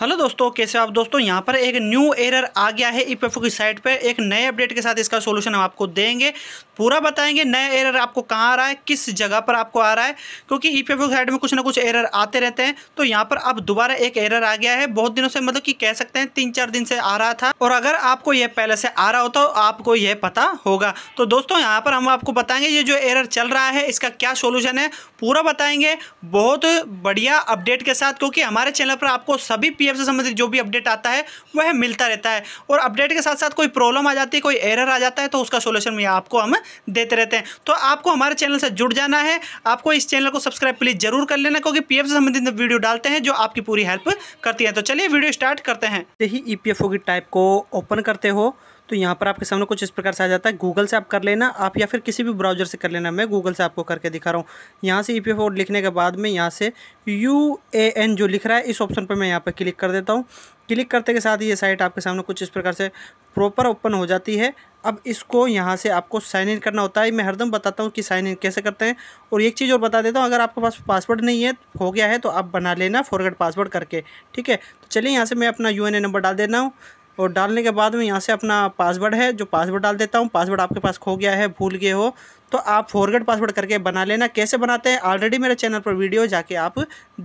hello दोस्तों कैसे आप दोस्तों यहाँ पर एक न्यू एरर आ गया है ई की साइट पर एक नए अपडेट के साथ इसका सॉल्यूशन हम आपको देंगे पूरा बताएंगे नया एरर आपको कहाँ आ रहा है किस जगह पर आपको आ रहा है क्योंकि ई की साइट में कुछ ना कुछ एरर आते रहते हैं तो यहाँ पर अब दोबारा एक एरर आ गया है बहुत दिनों से मतलब कि कह सकते हैं तीन चार दिन से आ रहा था और अगर आपको यह पहले से आ रहा हो तो आपको यह पता होगा तो दोस्तों यहाँ पर हम आपको बताएंगे ये जो एरर चल रहा है इसका क्या सोल्यूशन है पूरा बताएंगे बहुत बढ़िया अपडेट के साथ क्योंकि हमारे चैनल पर आपको सभी पीएफ से संबंधित जो भी अपडेट आता है वह मिलता रहता है और अपडेट के साथ साथ कोई प्रॉब्लम आ जाती है कोई एरर आ जाता है तो उसका सोल्यूशन भी आपको हम देते रहते हैं तो आपको हमारे चैनल से जुड़ जाना है आपको इस चैनल को सब्सक्राइब प्लीज जरूर कर लेना क्योंकि पीएफ से संबंधित वीडियो डालते हैं जो आपकी पूरी हेल्प करती है तो चलिए वीडियो स्टार्ट करते हैं यही ई की टाइप को ओपन करते हो तो यहाँ पर आपके सामने कुछ इस प्रकार से आ जाता है गूगल से आप कर लेना आप या फिर किसी भी ब्राउजर से कर लेना मैं गूगल से आपको करके दिखा रहा हूँ यहाँ से ई e पी लिखने के बाद में यहाँ से यू ए एन जो लिख रहा है इस ऑप्शन पर मैं यहाँ पर क्लिक कर देता हूँ क्लिक करते के साथ ये साइट आपके सामने कुछ इस प्रकार से प्रॉपर ओपन हो जाती है अब इसको यहाँ से आपको साइन इन करना होता है मैं हरदम बताता हूँ कि साइन इन कैसे करते हैं और एक चीज़ और बता देता हूँ अगर आपके पास पासवर्ड नहीं है हो गया है तो आप बना लेना फॉरगेट पासवर्ड करके ठीक है तो चलिए यहाँ से मैं अपना यू नंबर डाल देना हूँ और डालने के बाद में यहाँ से अपना पासवर्ड है जो पासवर्ड डाल देता हूँ पासवर्ड आपके पास खो गया है भूल गए हो तो आप फॉरगेट पासवर्ड करके बना लेना कैसे बनाते हैं ऑलरेडी मेरे चैनल पर वीडियो जाके आप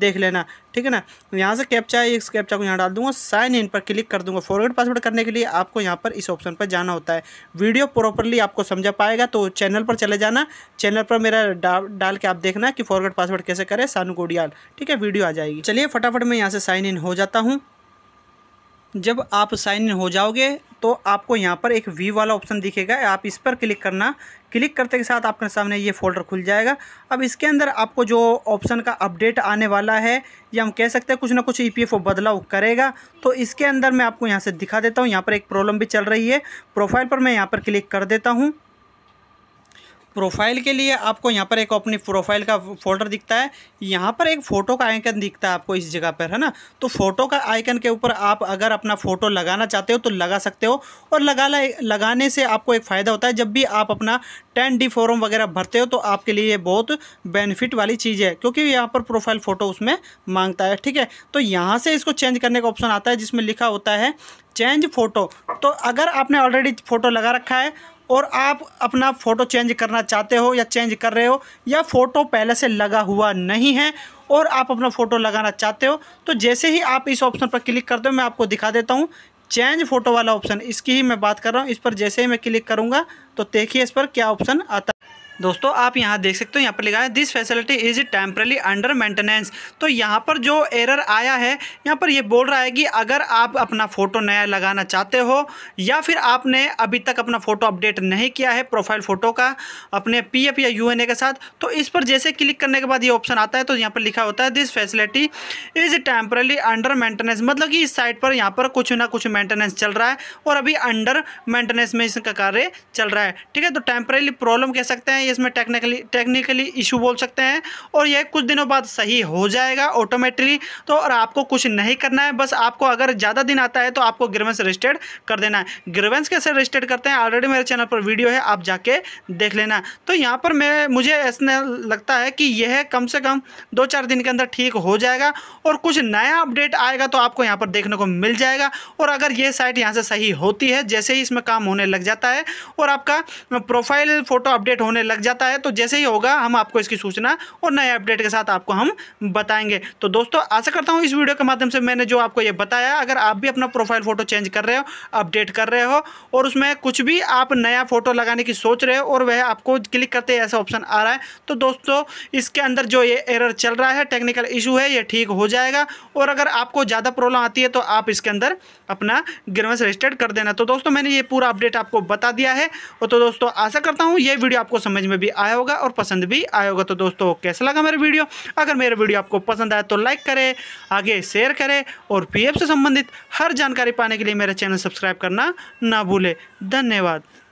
देख लेना ठीक है ना यहाँ से कैप्चा है इस कैप्चा को यहाँ डाल दूँगा साइन इन पर क्लिक कर दूँगा फॉरगेट पासवर्ड करने के लिए आपको यहाँ पर इस ऑप्शन पर जाना होता है वीडियो प्रॉपरली आपको समझा पाएगा तो चैनल पर चले जाना चैनल पर मेरा डाल के आप देखना कि फॉरगेट पासवर्ड कैसे करें सानू गोडियाल ठीक है वीडियो आ जाएगी चलिए फटाफट मैं यहाँ से साइन इन हो जाता हूँ जब आप साइन इन हो जाओगे तो आपको यहाँ पर एक वी वाला ऑप्शन दिखेगा आप इस पर क्लिक करना क्लिक करते के साथ आपके सामने ये फोल्डर खुल जाएगा अब इसके अंदर आपको जो ऑप्शन का अपडेट आने वाला है या हम कह सकते हैं कुछ ना कुछ ई e बदलाव करेगा तो इसके अंदर मैं आपको यहाँ से दिखा देता हूँ यहाँ पर एक प्रॉब्लम भी चल रही है प्रोफाइल पर मैं यहाँ पर क्लिक कर देता हूँ प्रोफाइल के लिए आपको यहाँ पर एक अपनी प्रोफाइल का फोल्डर दिखता है यहाँ पर एक फ़ोटो का आइकन दिखता है आपको इस जगह पर है ना तो फ़ोटो का आइकन के ऊपर आप अगर अपना फ़ोटो लगाना चाहते हो तो लगा सकते हो और लगा लगाने से आपको एक फ़ायदा होता है जब भी आप अपना टेन डी फॉर्म वगैरह भरते हो तो आपके लिए ये बहुत बेनिफिट वाली चीज़ है क्योंकि यहाँ पर प्रोफाइल फ़ोटो उसमें मांगता है ठीक है तो यहाँ से इसको चेंज करने का ऑप्शन आता है जिसमें लिखा होता है चेंज फ़ोटो तो अगर आपने ऑलरेडी फ़ोटो लगा रखा है और आप अपना फ़ोटो चेंज करना चाहते हो या चेंज कर रहे हो या फ़ोटो पहले से लगा हुआ नहीं है और आप अपना फ़ोटो लगाना चाहते हो तो जैसे ही आप इस ऑप्शन पर क्लिक करते हो मैं आपको दिखा देता हूँ चेंज फ़ोटो वाला ऑप्शन इसकी ही मैं बात कर रहा हूँ इस पर जैसे ही मैं क्लिक करूँगा तो देखिए इस पर क्या ऑप्शन आता है दोस्तों आप यहाँ देख सकते हो यहाँ पर लिखा है this facility is temporarily under maintenance तो यहाँ पर जो एरर आया है यहाँ पर ये बोल रहा है कि अगर आप अपना फ़ोटो नया लगाना चाहते हो या फिर आपने अभी तक अपना फ़ोटो अपडेट नहीं किया है प्रोफाइल फ़ोटो का अपने पी या यू के साथ तो इस पर जैसे क्लिक करने के बाद ये ऑप्शन आता है तो यहाँ पर लिखा होता है this facility is temporarily under maintenance मतलब कि इस साइट पर यहाँ पर कुछ ना कुछ मेंटेनेंस चल रहा है और अभी अंडर मेंटेनेंस में इसका कार्य चल रहा है ठीक है तो टेम्परेली प्रॉब्लम कह सकते हैं जाएगी इसमें टेक्निकली टेक्निकली इशू बोल सकते हैं और यह कुछ दिनों बाद सही हो जाएगा ऑटोमेटिकली तो और आपको कुछ नहीं करना है बस आपको अगर ज़्यादा दिन आता है तो आपको ग्रीवेंस रजिस्टर्ड कर देना है ग्रीवेंस कैसे रजिस्टर्ड करते हैं ऑलरेडी मेरे चैनल पर वीडियो है आप जाके देख लेना तो यहाँ पर मैं मुझे ऐसा लगता है कि यह कम से कम दो चार दिन के अंदर ठीक हो जाएगा और कुछ नया अपडेट आएगा तो आपको यहाँ पर देखने को मिल जाएगा और अगर यह साइट यहाँ से सही होती है जैसे ही इसमें काम होने लग जाता है और आपका प्रोफाइल फ़ोटो अपडेट होने लग लग जाता है तो जैसे ही होगा हम आपको इसकी सूचना और नए अपडेट के साथ आपको हम बताएंगे तो दोस्तों आशा करता हूँ इस वीडियो के माध्यम से मैंने जो आपको ये बताया अगर आप भी अपना प्रोफाइल फ़ोटो चेंज कर रहे हो अपडेट कर रहे हो और उसमें कुछ भी आप नया फ़ोटो लगाने की सोच रहे हो और वह आपको क्लिक करते ही ऐसा ऑप्शन आ रहा है तो दोस्तों इसके अंदर जो ये एरर चल रहा है टेक्निकल इशू है ये ठीक हो जाएगा और अगर आपको ज़्यादा प्रॉब्लम आती है तो आप इसके अंदर अपना ग्रीवेंस रजिस्टर्ड कर देना तो दोस्तों मैंने ये पूरा अपडेट आपको बता दिया है और तो दोस्तों आशा करता हूँ ये वीडियो आपको समझ में भी आया होगा और पसंद भी आया होगा तो दोस्तों कैसा लगा मेरा वीडियो अगर मेरा वीडियो आपको पसंद आया तो लाइक करें आगे शेयर करें और पी से संबंधित हर जानकारी पाने के लिए मेरा चैनल सब्सक्राइब करना ना भूलें धन्यवाद